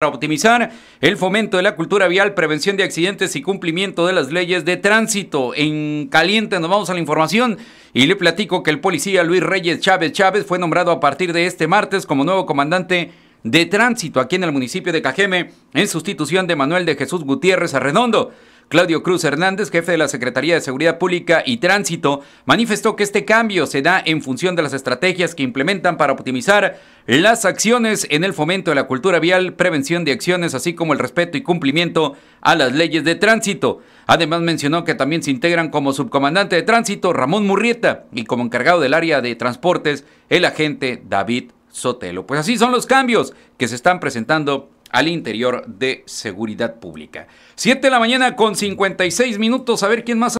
para optimizar el fomento de la cultura vial, prevención de accidentes y cumplimiento de las leyes de tránsito. En caliente nos vamos a la información y le platico que el policía Luis Reyes Chávez Chávez fue nombrado a partir de este martes como nuevo comandante de tránsito aquí en el municipio de Cajeme en sustitución de Manuel de Jesús Gutiérrez Arredondo. Claudio Cruz Hernández, jefe de la Secretaría de Seguridad Pública y Tránsito, manifestó que este cambio se da en función de las estrategias que implementan para optimizar las acciones en el fomento de la cultura vial, prevención de acciones, así como el respeto y cumplimiento a las leyes de tránsito. Además mencionó que también se integran como subcomandante de tránsito Ramón Murrieta y como encargado del área de transportes el agente David Sotelo. Pues así son los cambios que se están presentando al interior de seguridad pública. 7 de la mañana con 56 minutos. A ver quién más.